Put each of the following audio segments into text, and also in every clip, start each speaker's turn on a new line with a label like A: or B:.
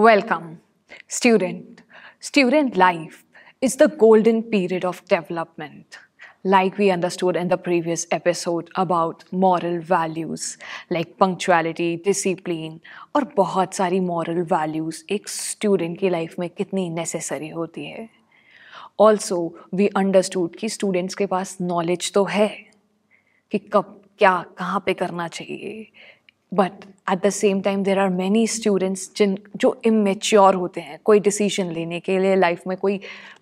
A: Welcome, student. Student life is the golden period of development. Like we understood in the previous episode about moral values, like punctuality, discipline, और बहुत सारी moral values एक student की life में कितनी necessary होती है also we understood कि स्टूडेंट्स के पास नॉलेज तो है कि कब क्या कहाँ पे करना चाहिए but at the same time there are many students जिन जो इमेच्योर होते हैं कोई डिसीजन लेने के लिए लाइफ में कोई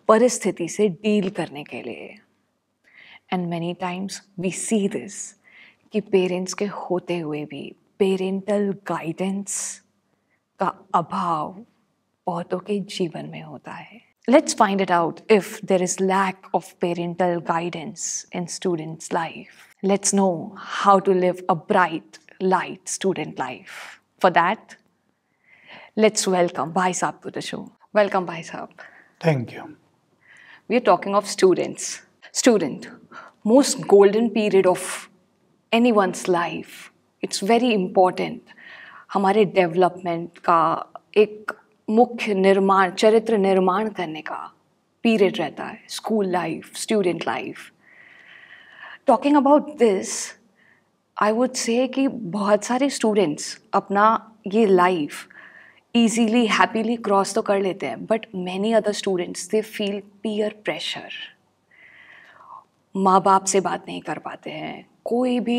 A: परिस्थिति से डील करने के लिए and many times we see this कि पेरेंट्स के होते हुए भी पेरेंटल गाइडेंस का अभाव बहुतों के जीवन में होता है let's find it out if there is lack of parental guidance in students life let's know how to live a bright light student life. For that, let's welcome Bhaisab to the show. Welcome, Bhaisab. Thank you. We are talking of students. Student, most golden period of anyone's life. It's very important. Our development ka ek मुख्य nirman, charitra निर्माण करने का period रहता है school life student life talking about this I would say कि बहुत सारे students अपना ये लाइफ ईजीली हैप्पीली क्रॉस तो कर लेते हैं but many other students they feel peer pressure माँ बाप से बात नहीं कर पाते हैं कोई भी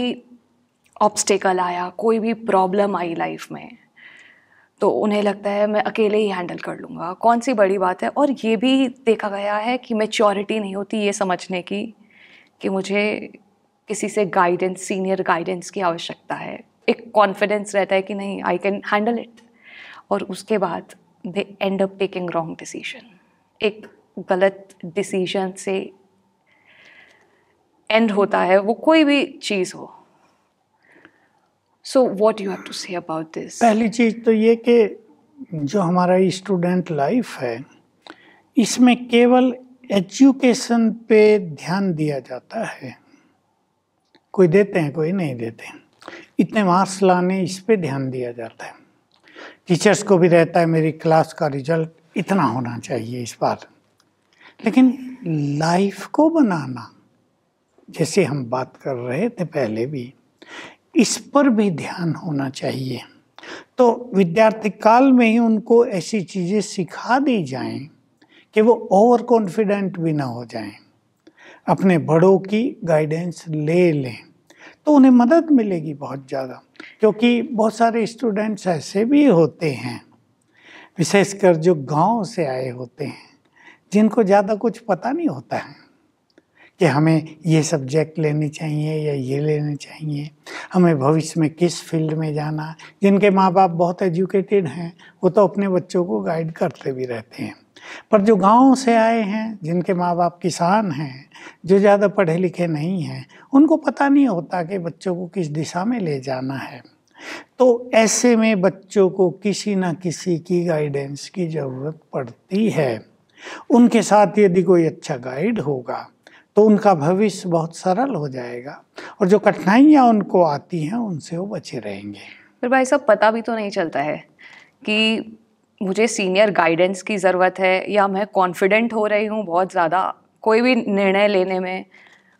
A: ऑब्स्टेकल आया कोई भी प्रॉब्लम आई लाइफ में तो उन्हें लगता है मैं अकेले ही हैंडल कर लूँगा कौन सी बड़ी बात है और ये भी देखा गया है कि मेच्योरिटी नहीं होती ये समझने की कि मुझे किसी से गाइडेंस सीनियर गाइडेंस की आवश्यकता है एक कॉन्फिडेंस रहता है कि नहीं आई कैन हैंडल इट और उसके बाद they end up taking wrong decision एक गलत डिसीजन से एंड होता है वो कोई भी चीज़ हो so what you have to say about this
B: पहली चीज़ तो ये कि जो हमारा स्टूडेंट लाइफ है इसमें केवल एजुकेशन पे ध्यान दिया जाता है कोई देते हैं कोई नहीं देते हैं इतने मार्क्स लाने इस पर ध्यान दिया जाता है टीचर्स को भी रहता है मेरी क्लास का रिजल्ट इतना होना चाहिए इस बार लेकिन लाइफ को बनाना जैसे हम बात कर रहे थे पहले भी इस पर भी ध्यान होना चाहिए तो विद्यार्थी काल में ही उनको ऐसी चीज़ें सिखा दी जाएं कि वो ओवर कॉन्फिडेंट भी ना हो जाएं अपने बड़ों की गाइडेंस ले लें तो उन्हें मदद मिलेगी बहुत ज़्यादा क्योंकि बहुत सारे स्टूडेंट्स ऐसे भी होते हैं विशेषकर जो गांव से आए होते हैं जिनको ज़्यादा कुछ पता नहीं होता है कि हमें ये सब्जेक्ट लेने चाहिए या ये लेने चाहिए हमें भविष्य में किस फील्ड में जाना जिनके माँ बाप बहुत एजुकेटेड हैं वो तो अपने बच्चों को गाइड करते भी रहते हैं पर जो गाँव से आए हैं जिनके माँ बाप किसान हैं जो ज़्यादा पढ़े लिखे नहीं हैं उनको पता नहीं होता कि बच्चों को किस दिशा में ले जाना है तो ऐसे में बच्चों को किसी ना किसी की गाइडेंस की ज़रूरत पड़ती है उनके साथ यदि कोई अच्छा गाइड होगा तो उनका भविष्य बहुत सरल हो जाएगा और जो कठिनाइयाँ उनको आती हैं उनसे वो बचे रहेंगे
A: फिर भाई साहब पता भी तो नहीं चलता है कि मुझे सीनियर गाइडेंस की ज़रूरत है या मैं कॉन्फिडेंट हो रही हूँ बहुत ज़्यादा कोई भी निर्णय लेने में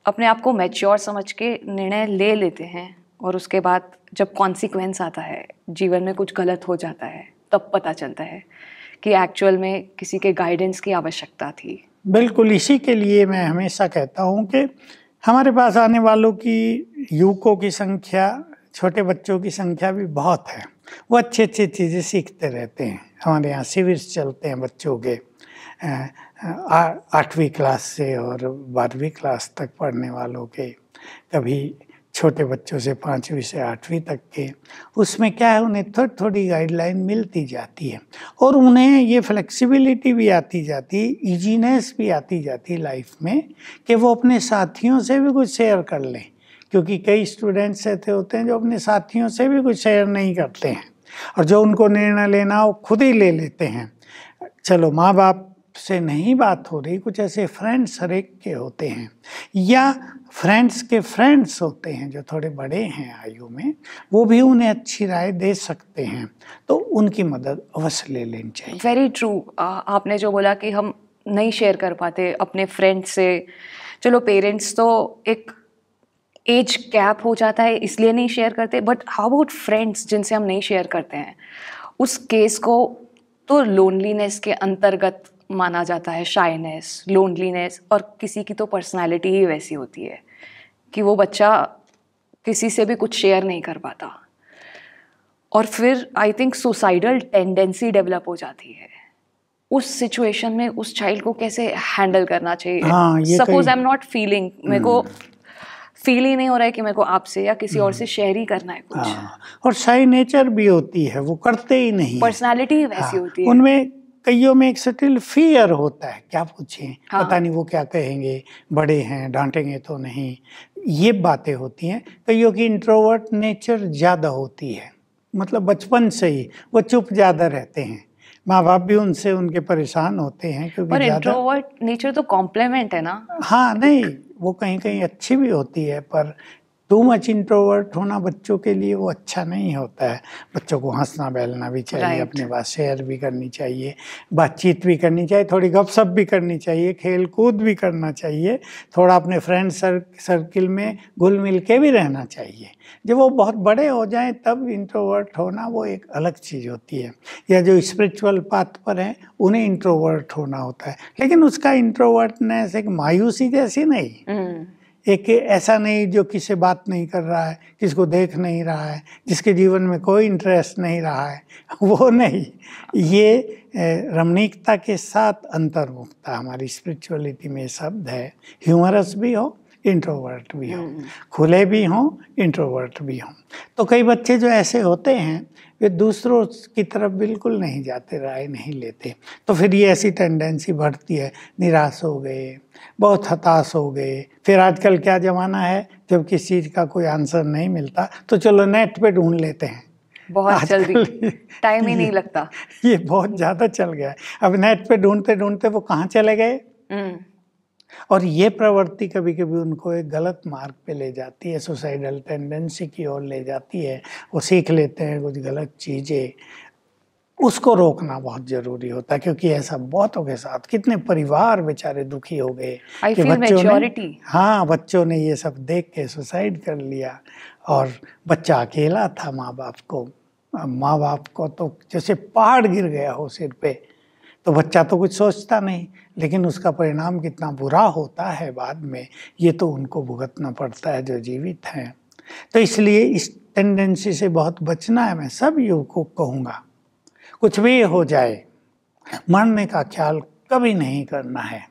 A: अपने आप को मैच्योर समझ के निर्णय ले लेते हैं और उसके बाद जब कॉन्सिक्वेंस आता है जीवन में कुछ गलत हो जाता है तब पता चलता है कि एक्चुअल में किसी के गाइडेंस की आवश्यकता थी
B: बिल्कुल इसी के लिए मैं हमेशा कहता हूँ कि हमारे पास आने वालों की युवकों की संख्या छोटे बच्चों की संख्या भी बहुत है वो अच्छी अच्छी चीज़ें सीखते रहते हैं हमारे यहाँ शिविर चलते हैं बच्चों के आठवीं क्लास से और बारहवीं क्लास तक पढ़ने वालों के कभी छोटे बच्चों से पाँचवीं से आठवीं तक के उसमें क्या है उन्हें थोड़ी थोड़ी गाइडलाइन मिलती जाती है और उन्हें ये फ्लेक्सिबिलिटी भी आती जाती इजीनेस भी आती जाती लाइफ में कि वो अपने साथियों से भी कुछ शेयर कर लें क्योंकि कई स्टूडेंट्स ऐसे होते हैं जो अपने साथियों से भी कुछ शेयर नहीं करते हैं और जो उनको निर्णय लेना वो खुद ही ले लेते हैं चलो माँ बाप से नहीं बात हो रही कुछ ऐसे फ्रेंड्स हर एक के होते हैं या फ्रेंड्स के फ्रेंड्स होते हैं जो थोड़े बड़े हैं आयु में वो भी उन्हें अच्छी राय दे सकते हैं तो उनकी मदद अवश्य ले लेनी चाहिए
A: वेरी ट्रू आपने जो बोला कि हम नहीं शेयर कर पाते अपने फ्रेंड्स से चलो पेरेंट्स तो एक एज कैप हो जाता है इसलिए नहीं शेयर करते बट हाउ अबाउट फ्रेंड्स जिनसे हम नहीं शेयर करते हैं उस केस को तो लोनलीनेस के अंतर्गत माना जाता है शाइनेस लोनलीनेस और किसी की तो पर्सनैलिटी ही वैसी होती है कि वो बच्चा किसी से भी कुछ शेयर नहीं कर पाता और फिर I think suicidal tendency develop हो जाती है उस सिचुएशन में उस चाइल्ड को कैसे हैंडल करना चाहिए suppose I am not feeling मेरे को हम्म। फील ही नहीं हो रहा है कि मेरे को आपसे या किसी और से शेयर हम्म। ही करना है कुछ हाँ,
B: और साई नेचर भी होती है वो करते ही नहीं
A: पर्सनालिटी हाँ, वैसी होती है
B: उनमें कईयों में एक सटिल फियर होता है क्या पूछें हाँ। पता नहीं वो क्या कहेंगे बड़े हैं डांटेंगे तो नहीं ये बातें होती हैं कईयों की इंट्रोवर्ट नेचर ज़्यादा होती है मतलब बचपन से ही वो चुप ज़्यादा रहते हैं माँ बाप भी उनसे उनके परेशान होते हैं क्योंकि पर इंट्रोवर्ट
A: नेचर तो कॉम्प्लीमेंट है ना
B: हाँ नहीं वो कहीं कहीं अच्छी भी होती है पर टू मच इंट्रोवर्ट होना बच्चों के लिए वो अच्छा नहीं होता है बच्चों को हंसना बहलना भी चाहिए अपनी बात शेयर भी करनी चाहिए बातचीत भी करनी चाहिए थोड़ी गपशप भी करनी चाहिए खेल कूद भी करना चाहिए थोड़ा अपने फ्रेंड सर, सर्किल में घुल मिल के भी रहना चाहिए जब वो बहुत बड़े हो जाएँ तब इंट्रोवर्ट होना वो एक अलग चीज़ होती है या जो स्पिरिचुअल पाथ पर हैं उन्हें इंट्रोवर्ट होना होता है लेकिन उसका इंट्रोवर्टनेस एक मायूसी जैसी नहीं hmm. एक ऐसा नहीं जो किसे बात नहीं कर रहा है किसको देख नहीं रहा है जिसके जीवन में कोई इंटरेस्ट नहीं रहा है वो नहीं ये रमणीकता के साथ अंतर्मुखता हमारी स्पिरिचुअलिटी में शब्द है ह्यूमरस भी हो इंट्रोवर्ट भी हो हम्म। खुले भी हों इंट्रोवर्ट भी हों तो कई बच्चे जो ऐसे होते हैं वे दूसरों की तरफ बिल्कुल नहीं जाते राय नहीं लेते तो फिर ये ऐसी टेंडेंसी बढ़ती है निराश हो गए बहुत हताश हो गए फिर आजकल क्या ज़माना है जब किसी चीज़ का कोई आंसर नहीं मिलता तो चलो नेट पे ढूंढ लेते हैं
A: बहुत जल्दी
B: टाइम ही नहीं लगता ये बहुत ज़्यादा चल गया है अब नेट पे ढूंढते ढूंढते वो कहाँ चले गए हम्म। और ये प्रवृत्ति कभी कभी उनको एक गलत मार्ग पे ले जाती है सुसाइडल टेंडेंसी की ओर ले जाती है वो सीख लेते हैं कुछ गलत चीज़ें उसको रोकना बहुत ज़रूरी होता है क्योंकि ऐसा बहुतों के साथ कितने परिवार बेचारे दुखी हो गए कि बच्चों ने हाँ बच्चों ने ये सब देख के सुसाइड कर लिया और बच्चा अकेला था माँ बाप को माँ बाप को तो जैसे पहाड़ गिर गया हो सिर पे तो बच्चा तो कुछ सोचता नहीं लेकिन उसका परिणाम कितना बुरा होता है बाद में ये तो उनको भुगतना पड़ता है जो जीवित हैं तो इसलिए इस टेंडेंसी से बहुत बचना है मैं सब युवकों को कहूँगा कुछ भी हो जाए मरने का ख्याल कभी नहीं करना है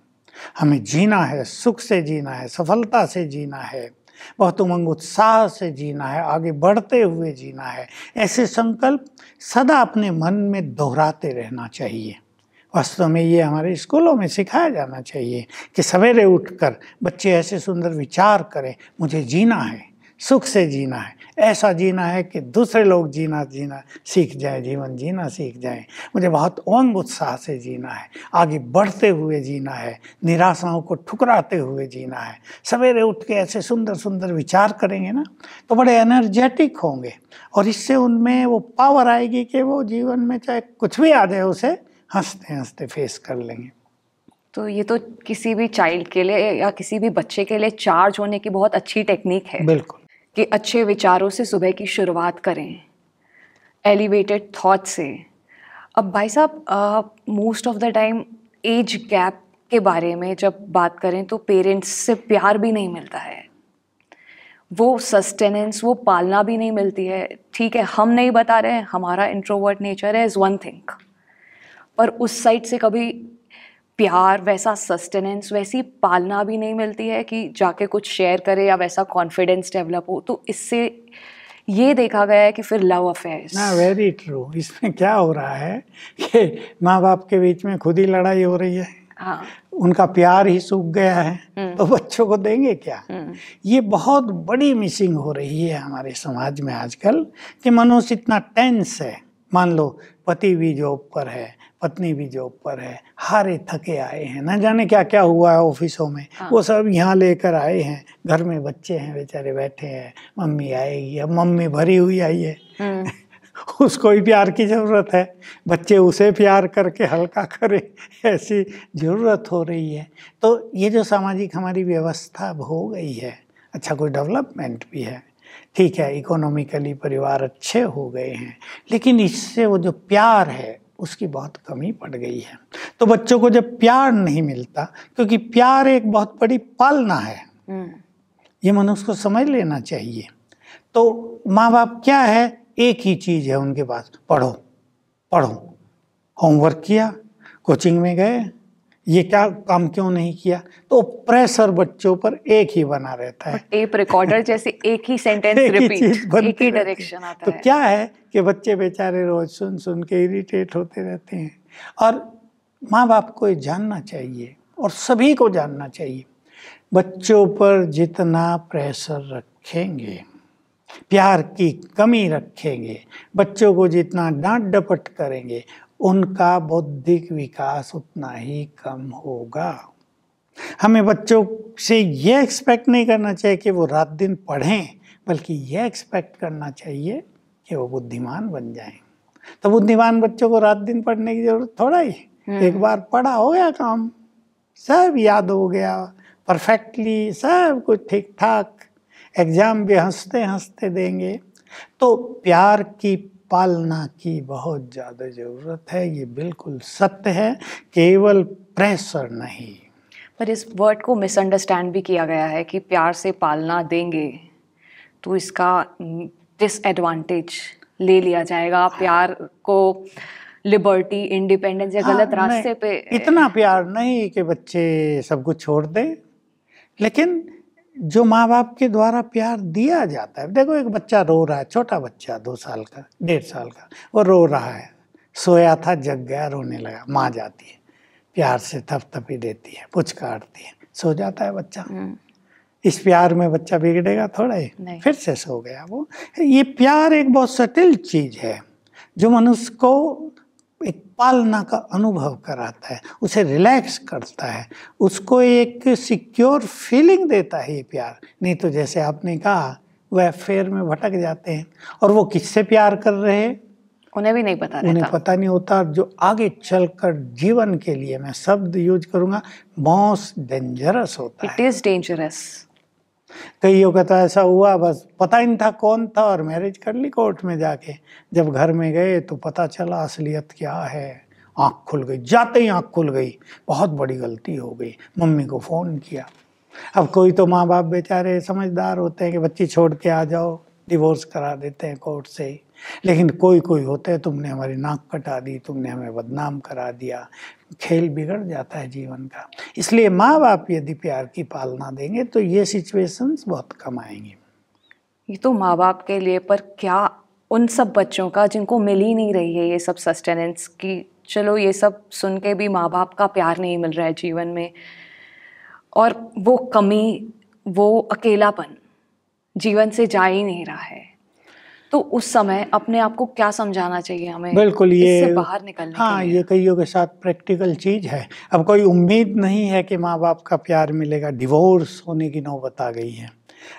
B: हमें जीना है सुख से जीना है सफलता से जीना है बहुत उमंग उत्साह से जीना है आगे बढ़ते हुए जीना है ऐसे संकल्प सदा अपने मन में दोहराते रहना चाहिए वास्तव में ये हमारे स्कूलों में सिखाया जाना चाहिए कि सवेरे उठकर बच्चे ऐसे सुंदर विचार करें मुझे जीना है सुख से जीना है ऐसा जीना है कि दूसरे लोग जीना जीना सीख जाए जीवन जीना सीख जाए मुझे बहुत ओंग उत्साह से जीना है आगे बढ़ते हुए जीना है निराशाओं को ठुकराते हुए जीना है सवेरे उठ के ऐसे सुंदर सुंदर विचार करेंगे ना तो बड़े एनर्जेटिक होंगे और इससे उनमें वो पावर आएगी कि वो जीवन में चाहे कुछ भी आ जाए उसे हंसते हंसते फेस कर लेंगे
A: तो ये तो किसी भी चाइल्ड के लिए या किसी भी बच्चे के लिए चार्ज होने की बहुत अच्छी टेक्निक है बिल्कुल कि अच्छे विचारों से सुबह की शुरुआत करें एलिवेटेड थॉट से अब भाई साहब most of the time age gap के बारे में जब बात करें तो पेरेंट्स से प्यार भी नहीं मिलता है वो सस्टेनेंस वो पालना भी नहीं मिलती है ठीक है हम नहीं बता रहे हमारा इंट्रोवर्ट नेचर है इज़ वन थिंग पर उस साइड से कभी प्यार वैसा सस्टेनेंस वैसी पालना भी नहीं मिलती है कि जाके कुछ शेयर करे या वैसा कॉन्फिडेंस डेवलप हो तो इससे ये देखा गया है कि फिर लव अफेयर ना
B: वेरी ट्रू इसमें क्या हो रहा है कि माँ बाप के बीच में खुद ही लड़ाई हो रही है हाँ। उनका प्यार ही सूख गया है हम्म। तो बच्चों को देंगे क्या हम्म। ये बहुत बड़ी मिसिंग हो रही है हमारे समाज में आजकल कि मनुष्य इतना टेंस है मान लो पति भी जॉब पर है पत्नी भी जॉब पर है हारे थके आए हैं ना जाने क्या क्या हुआ है ऑफिसों में हाँ। वो सब यहाँ लेकर आए हैं घर में बच्चे हैं बेचारे बैठे हैं मम्मी आएगी अब मम्मी भरी हुई आई है हम्म। उसको ही प्यार की ज़रूरत है बच्चे उसे प्यार करके हल्का करें ऐसी ज़रूरत हो रही है तो ये जो सामाजिक हमारी व्यवस्था हो गई है अच्छा कोई डेवलपमेंट भी है ठीक है इकोनॉमिकली परिवार अच्छे हो गए हैं लेकिन इससे वो जो प्यार है उसकी बहुत कमी पड़ गई है तो बच्चों को जब प्यार नहीं मिलता क्योंकि प्यार एक बहुत बड़ी पालना है हम्म। ये मनुष्य को समझ लेना चाहिए तो माँ बाप क्या है एक ही चीज़ है उनके पास पढ़ो पढ़ो होमवर्क किया कोचिंग में गए ये क्या काम क्यों नहीं किया तो प्रेशर बच्चों पर एक ही बना रहता है
A: टेप रिकॉर्डर जैसे एक ही सेंटेंस एक रिपीट एक ही डायरेक्शन आता
B: तो है तो क्या है कि बच्चे बेचारे रोज सुन सुन के इरिटेट होते रहते हैं और माँ बाप को ये जानना चाहिए और सभी को जानना चाहिए बच्चों पर जितना प्रेशर रखेंगे प्यार की कमी रखेंगे बच्चों को जितना डांट डपट करेंगे उनका बौद्धिक विकास उतना ही कम होगा हमें बच्चों से ये एक्सपेक्ट नहीं करना चाहिए कि वो रात दिन पढ़ें बल्कि ये एक्सपेक्ट करना चाहिए कि वो बुद्धिमान बन जाएं तो बुद्धिमान बच्चों को रात दिन पढ़ने की जरूरत थोड़ा ही हम्म। एक बार पढ़ा हो गया काम सब याद हो गया परफेक्टली सब कुछ ठीक ठाक एग्ज़ाम भी हंसते हंसते देंगे तो प्यार की पालना की बहुत ज़्यादा ज़रूरत है ये बिल्कुल सत्य है केवल प्रेशर नहीं पर इस वर्ड को
A: मिसअंडरस्टैंड भी किया गया है कि प्यार से पालना देंगे तो इसका डिसएडवांटेज ले लिया जाएगा हाँ। प्यार को लिबर्टी इंडिपेंडेंस या हाँ, गलत रास्ते पे इतना
B: प्यार नहीं कि बच्चे सब कुछ छोड़ दें लेकिन जो माँ बाप के द्वारा प्यार दिया जाता है देखो एक बच्चा रो रहा है छोटा बच्चा दो साल का डेढ़ साल का वो रो रहा है सोया था जग गया रोने लगा माँ जाती है प्यार से थपथपी देती है काटती है सो जाता है बच्चा हम्म। इस प्यार में बच्चा बिगड़ेगा थोड़ा ही फिर से सो गया वो ये प्यार एक बहुत सटिल चीज़ है जो मनुष्य को पालना का अनुभव कराता है उसे रिलैक्स करता है उसको एक सिक्योर फीलिंग देता है ये प्यार नहीं तो जैसे आपने कहा वह अफेयर में भटक जाते हैं और वो किससे प्यार कर रहे हैं
A: उन्हें भी नहीं पता उन्हें पता
B: नहीं होता जो आगे चलकर जीवन के लिए मैं शब्द यूज करूँगा मॉस डेंजरस होता है इट इज़ डेंजरस कईयों का तो ऐसा हुआ बस पता ही नहीं था कौन था और मैरिज कर ली कोर्ट में जाके जब घर में गए तो पता चला असलियत क्या है आँख खुल गई जाते ही आँख खुल गई बहुत बड़ी गलती हो गई मम्मी को फ़ोन किया अब कोई तो माँ बाप बेचारे समझदार होते हैं कि बच्ची छोड़ के आ जाओ डिवोर्स करा देते हैं कोर्ट से ही लेकिन कोई कोई होते है तुमने हमारी नाक कटा दी तुमने हमें बदनाम करा दिया खेल बिगड़ जाता है जीवन का इसलिए माँ बाप यदि प्यार की पालना देंगे तो ये सिचुएशंस बहुत कम आएंगे
A: ये तो माँ बाप के लिए पर क्या उन सब बच्चों का जिनको मिल ही नहीं रही है ये सब सस्टेनेंस की चलो ये सब सुन के भी माँ बाप का प्यार नहीं मिल रहा है जीवन में और वो कमी वो अकेलापन जीवन से जा ही नहीं रहा है तो उस समय अपने आप को क्या समझाना चाहिए हमें बिल्कुल ये बाहर निकलना हाँ
B: ये कईयों के साथ प्रैक्टिकल चीज़ है अब कोई उम्मीद नहीं है कि माँ बाप का प्यार मिलेगा डिवोर्स होने की नौबत आ गई है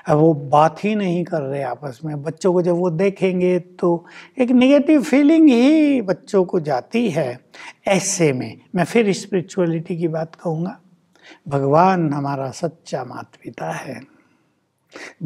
B: अब वो बात ही नहीं कर रहे आपस में बच्चों को जब वो देखेंगे तो एक नेगेटिव फीलिंग ही बच्चों को जाती है ऐसे में मैं फिर स्पिरिचुअलिटी की बात कहूँगा भगवान हमारा सच्चा माता पिता है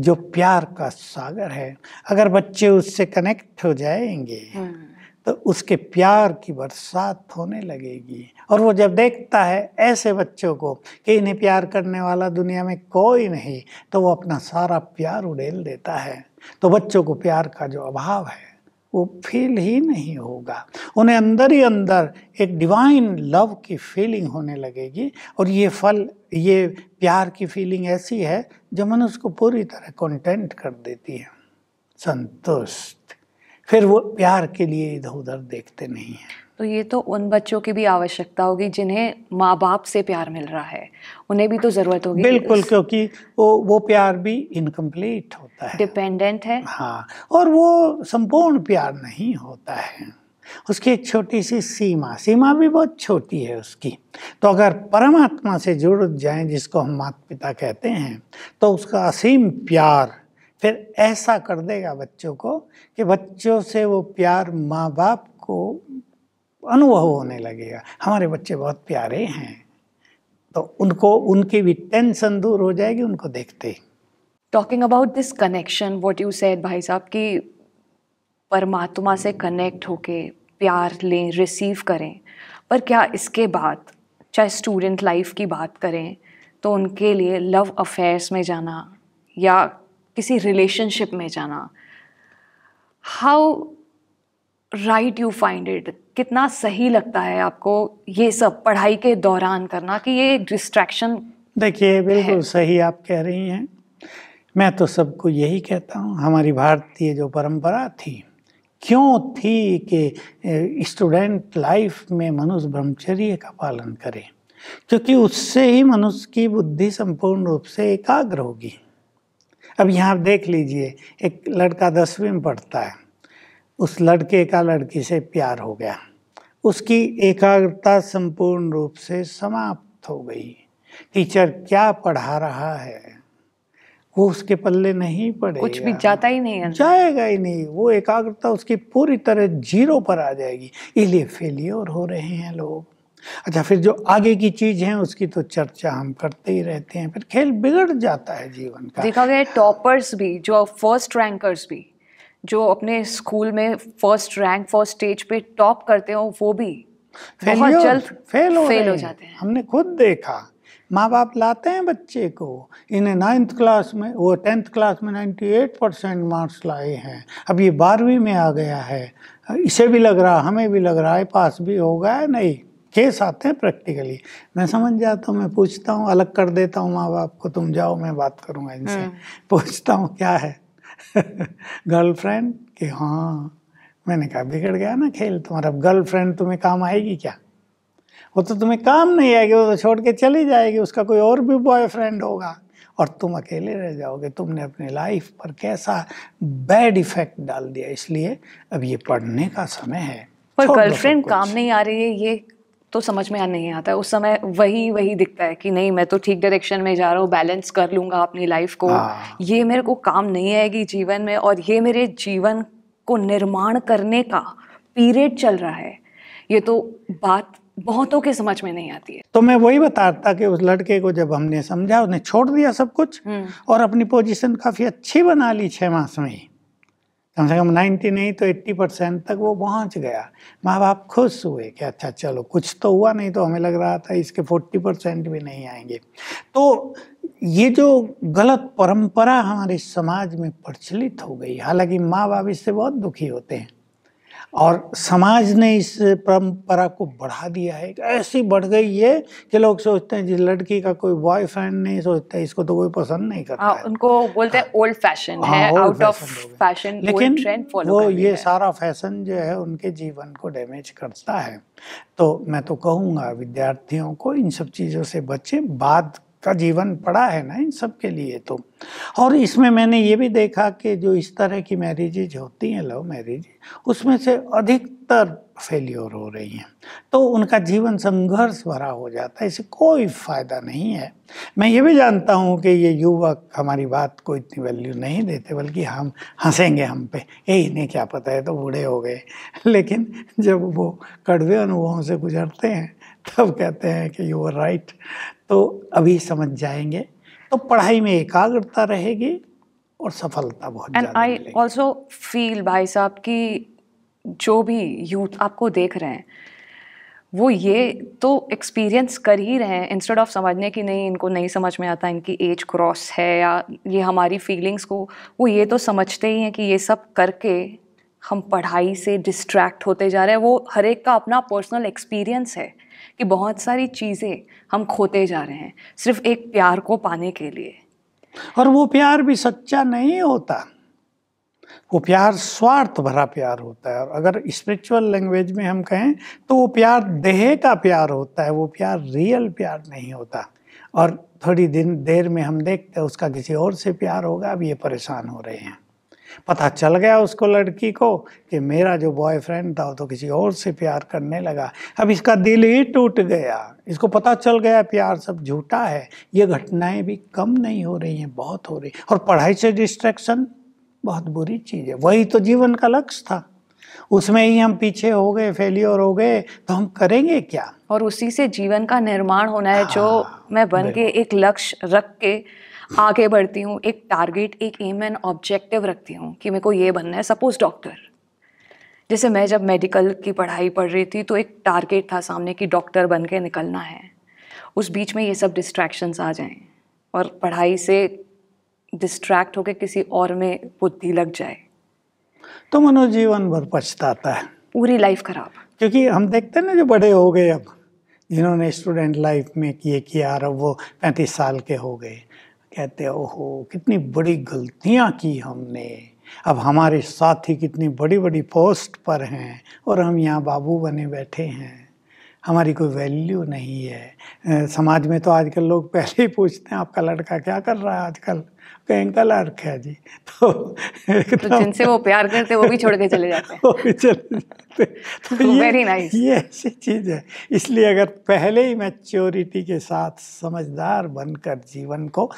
B: जो प्यार का सागर है अगर बच्चे उससे कनेक्ट हो जाएंगे हम्म। तो उसके प्यार की बरसात होने लगेगी और वो जब देखता है ऐसे बच्चों को कि इन्हें प्यार करने वाला दुनिया में कोई नहीं तो वो अपना सारा प्यार उड़ेल देता है तो बच्चों को प्यार का जो अभाव है वो फील ही नहीं होगा उन्हें अंदर ही अंदर एक डिवाइन लव की फीलिंग होने लगेगी और ये फल ये प्यार की फीलिंग ऐसी है जो मनुष्य को पूरी तरह कंटेंट कर देती है संतुष्ट फिर वो प्यार के लिए इधर उधर देखते नहीं हैं
A: तो ये तो उन बच्चों की भी आवश्यकता होगी जिन्हें माँ बाप से प्यार मिल रहा है उन्हें भी तो ज़रूरत होगी बिल्कुल
B: क्योंकि वो वो प्यार भी इनकम्प्लीट होता है डिपेंडेंट है हाँ और वो संपूर्ण प्यार नहीं होता है उसकी एक छोटी सी सीमा सीमा भी बहुत छोटी है उसकी तो अगर परमात्मा से जुड़ जाए जिसको हम माता पिता कहते हैं तो उसका असीम प्यार फिर ऐसा कर देगा बच्चों को कि बच्चों से वो प्यार माँ बाप को अनुभव होने लगेगा हमारे बच्चे बहुत प्यारे हैं तो उनको उनकी भी टेंशन दूर हो जाएगी उनको देखते ही
A: talking about this connection what you said भाई साहब कि परमात्मा से कनेक्ट होके प्यार लें रिसीव करें पर क्या इसके बाद चाहे स्टूडेंट लाइफ की बात करें तो उनके लिए लव अफेयर्स में जाना या किसी रिलेशनशिप में जाना how right you find it कितना सही लगता है आपको ये सब पढ़ाई के दौरान करना कि ये एक डिस्ट्रैक्शन
B: देखिए बिल्कुल सही आप कह रही हैं मैं तो सबको यही कहता हूँ हमारी भारतीय जो परंपरा थी क्यों थी कि स्टूडेंट लाइफ में मनुष्य ब्रह्मचर्य का पालन करे क्योंकि उससे ही मनुष्य की बुद्धि संपूर्ण रूप से एकाग्र होगी अब यहाँ देख लीजिए एक लड़का दसवीं में पढ़ता है उस लड़के का लड़की से प्यार हो गया उसकी एकाग्रता संपूर्ण रूप से समाप्त हो गई टीचर क्या पढ़ा रहा है वो उसके पल्ले नहीं पड़े कुछ भी जाता ही नहीं जाएगा ही नहीं वो एकाग्रता उसकी पूरी तरह जीरो पर आ जाएगी इसलिए फेलियर हो रहे हैं लोग अच्छा फिर जो आगे की चीज है उसकी तो चर्चा हम करते ही रहते हैं फिर खेल बिगड़ जाता है जीवन का
A: देखा गया टॉपर्स भी जो फर्स्ट रैंकर्स भी जो अपने स्कूल में फर्स्ट रैंक फर्स्ट स्टेज पे टॉप करते हो वो भी फेल हो, फेल हो जाते
B: हैं हमने खुद देखा माँ बाप लाते हैं बच्चे को इन्हें नाइन्थ क्लास में वो टेंथ क्लास में एट परसेंट मार्क्स लाए हैं अब ये बारहवीं में आ गया है इसे भी लग रहा हमें भी लग रहा है पास भी होगा या नहीं केस आते हैं प्रैक्टिकली मैं समझ जाता हूँ मैं पूछता हूँ अलग कर देता हूँ माँ बाप को तुम जाओ मैं बात करूँगा इनसे हम्म। पूछता हूँ क्या है गर्लफ्रेंड कि हाँ मैंने कहा बिगड़ गया ना खेल तुम्हारा गर्लफ्रेंड तुम्हें काम आएगी क्या वो तो तुम्हें काम नहीं आएगी वो तो छोड़ के चली जाएगी उसका कोई और भी बॉयफ्रेंड होगा और तुम अकेले रह जाओगे तुमने अपने लाइफ पर कैसा बैड इफेक्ट डाल दिया इसलिए अब ये पढ़ने का समय है पर गर्लफ्रेंड काम
A: नहीं आ रही है ये तो समझ में नहीं आता है उस समय वही वही दिखता है कि नहीं मैं तो ठीक डायरेक्शन में जा रहा हूँ बैलेंस कर लूंगा अपनी लाइफ को हाँ। ये मेरे को काम नहीं आएगी जीवन में और ये मेरे जीवन को निर्माण करने का पीरियड चल रहा है ये तो बात बहुतों के समझ में नहीं आती है
B: तो मैं वही बताता कि उस लड़के को जब हमने समझा उसने छोड़ दिया सब कुछ हम्म। और अपनी पोजीशन काफ़ी अच्छी बना ली छः मास में ही कम से कम नाइन्टी नहीं तो एट्टी परसेंट तक वो पहुंच गया माँ बाप खुश हुए कि अच्छा चलो कुछ तो हुआ नहीं तो हमें लग रहा था इसके फोर्टी परसेंट भी नहीं आएंगे तो ये जो गलत परंपरा हमारे समाज में प्रचलित हो गई हालांकि माँ बाप इससे बहुत दुखी होते हैं और समाज ने इस परंपरा को बढ़ा दिया है ऐसी बढ़ गई है कि लोग सोचते हैं जिस लड़की का कोई बॉयफ्रेंड नहीं सोचता इसको तो कोई पसंद नहीं करता
A: आ, हाँ, है। उनको बोलते हैं ओल्ड हाँ। फैशन है आउट ऑफ फैशन लेकिन वो ये
B: सारा फैशन जो है उनके जीवन को डैमेज करता है तो मैं तो कहूँगा विद्यार्थियों को इन सब चीज़ों से बचें बात का जीवन पड़ा है ना इन सब के लिए तो और इसमें मैंने ये भी देखा कि जो इस तरह की मैरिजेज होती हैं लव मैरिज उसमें से अधिकतर फेल्योर हो रही हैं तो उनका जीवन संघर्ष भरा हो जाता है इसे कोई फ़ायदा नहीं है मैं ये भी जानता हूँ कि ये युवक हमारी बात को इतनी वैल्यू नहीं देते बल्कि हम हंसेंगे हम पे ये इन्हें क्या पता है तो बूढ़े हो गए लेकिन जब वो कड़वे अनुभवों से गुजरते हैं तब कहते हैं कि यू आर राइट तो अभी समझ जाएंगे तो पढ़ाई में एकाग्रता रहेगी और सफलता बहुत एंड
A: आई ऑल्सो फील भाई साहब कि जो भी यूथ आपको देख रहे हैं वो ये तो एक्सपीरियंस कर ही रहे हैं इंस्टेड ऑफ समझने की नहीं इनको नहीं समझ में आता इनकी एज क्रॉस है या ये हमारी फीलिंग्स को वो ये तो समझते ही हैं कि ये सब करके हम पढ़ाई से डिस्ट्रैक्ट होते जा रहे हैं वो हर एक का अपना पर्सनल एक्सपीरियंस है कि बहुत सारी चीज़ें हम खोते जा रहे हैं सिर्फ एक प्यार को पाने के लिए
B: और वो प्यार भी सच्चा नहीं होता वो प्यार स्वार्थ भरा प्यार होता है और अगर स्पिरिचुअल लैंग्वेज में हम कहें तो वो प्यार देह का प्यार होता है वो प्यार रियल प्यार नहीं होता और थोड़ी दिन देर में हम देखते हैं उसका किसी और से प्यार होगा अब ये परेशान हो रहे हैं पता चल गया उसको लड़की को कि मेरा जो बॉयफ्रेंड था वो तो किसी और से प्यार करने लगा अब इसका दिल ही टूट गया इसको पता चल गया प्यार सब झूठा है ये घटनाएं भी कम नहीं हो रही हैं बहुत हो रही और पढ़ाई से डिस्ट्रैक्शन बहुत बुरी चीज़ है वही तो जीवन का लक्ष्य था उसमें ही हम पीछे हो गए फेलियर हो गए तो हम करेंगे क्या
A: और उसी से जीवन का निर्माण होना है जो हाँ, मैं बन के एक लक्ष्य रख के आगे बढ़ती हूँ एक टारगेट एक एम एंड ऑब्जेक्टिव रखती हूँ कि मेरे को ये बनना है सपोज डॉक्टर जैसे मैं जब मेडिकल की पढ़ाई पढ़ रही थी तो एक टारगेट था सामने कि डॉक्टर बन के निकलना है उस बीच में ये सब डिस्ट्रैक्शंस आ जाएं और पढ़ाई से डिस्ट्रैक्ट होकर किसी और में बुद्धि लग जाए
B: तो मनोजीवन भर पछताता है पूरी लाइफ खराब क्योंकि हम देखते हैं ना जो बड़े हो गए अब जिन्होंने स्टूडेंट लाइफ में किए किया और वो पैंतीस साल के हो गए कहते ओहो कितनी बड़ी गलतियाँ की हमने अब हमारे साथी कितनी बड़ी बड़ी पोस्ट पर हैं और हम यहाँ बाबू बने बैठे हैं हमारी कोई वैल्यू नहीं है समाज में तो आजकल लोग पहले ही पूछते हैं आपका लड़का क्या कर रहा है आजकल कहीं अर्क है जी तो, तो जिनसे
A: वो प्यार करते वो भी छोड़ के चले जाते हैं
B: वो भी चले जाते तो ये, वेरी नाइस ये ऐसी चीज़ है इसलिए अगर पहले ही मैच्योरिटी के साथ समझदार बनकर जीवन को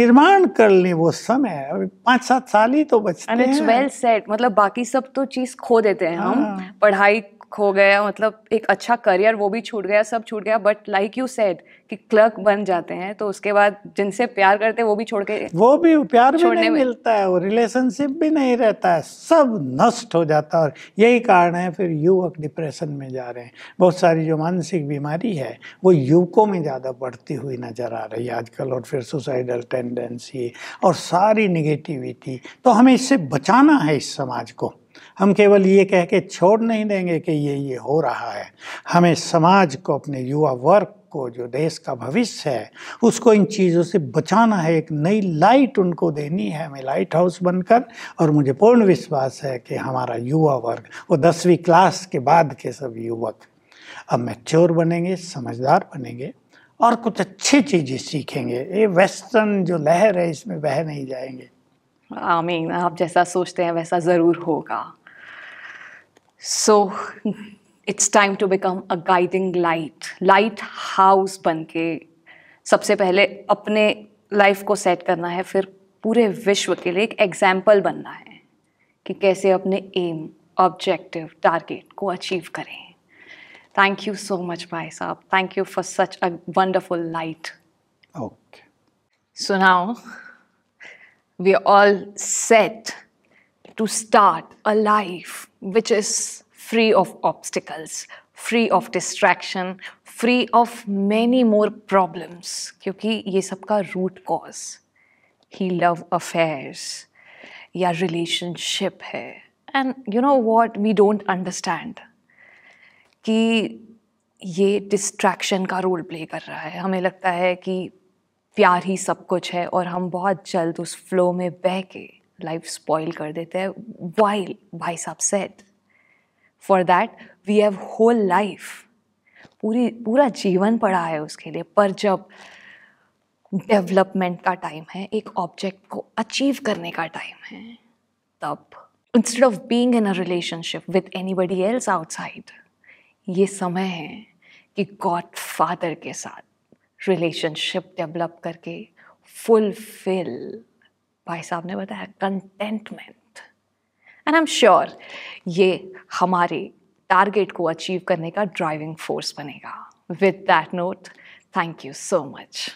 B: निर्माण कर लें वो समय और पाँच सात साल ही तो बचते हैं वेल
A: सेट मतलब बाकी सब तो चीज़ खो देते हैं हम हाँ। पढ़ाई खो गया मतलब एक अच्छा करियर वो भी छूट गया सब छूट गया बट लाइक यू सेड कि क्लर्क बन जाते हैं तो उसके बाद जिनसे प्यार करते वो भी छोड़ के वो भी प्यार भी नहीं मिलता
B: है वो रिलेशनशिप भी नहीं रहता है सब नष्ट हो जाता है और यही कारण है फिर युवक डिप्रेशन में जा रहे हैं बहुत सारी जो मानसिक बीमारी है वो युवकों में ज़्यादा बढ़ती हुई नज़र आ रही है आजकल और फिर सुसाइडल टेंडेंसी और सारी निगेटिविटी तो हमें इससे बचाना है इस समाज को हम केवल ये कह के छोड़ नहीं देंगे कि ये ये हो रहा है हमें समाज को अपने युवा वर्ग को जो देश का भविष्य है उसको इन चीज़ों से बचाना है एक नई लाइट उनको देनी है हमें लाइट हाउस बनकर और मुझे पूर्ण विश्वास है कि हमारा युवा वर्ग वो दसवीं क्लास के बाद के सब युवक अब मैच्योर बनेंगे समझदार बनेंगे और कुछ अच्छी चीज़ें सीखेंगे ये वेस्टर्न जो लहर है इसमें बह नहीं जाएंगे
A: आमीन आप जैसा सोचते हैं वैसा ज़रूर होगा so it's time to become a guiding light lighthouse बन के सबसे पहले अपने लाइफ को सेट करना है फिर पूरे विश्व के लिए एक एग्जाम्पल बनना है कि कैसे अपने एम ऑब्जेक्टिव टारगेट को अचीव करें थैंक यू सो मच भाई साहब thank you for such a wonderful light okay so now we are all set to start a life which is free of obstacles, free of distraction, free of many more problems क्योंकि ये सबका root cause ही love affairs या relationship है And you know what? We don't understand कि ये distraction का role play कर रहा है हमें लगता है कि प्यार ही सब कुछ है और हम बहुत जल्द उस फ्लो में बह के लाइफ स्पॉइल कर देते हैं वाइल भाई साहब set for that we have whole life पूरी पूरा जीवन पड़ा है उसके लिए पर जब डेवलपमेंट का टाइम है एक ऑब्जेक्ट को अचीव करने का टाइम है तब instead of being in a relationship with anybody else outside ये समय है कि गॉड फादर के साथ रिलेशनशिप डेवलप करके फुलफिल भाई साहब ने बताया contentment and I am sure ये हमारे टारगेट को अचीव करने का ड्राइविंग फोर्स बनेगा with that note thank you so much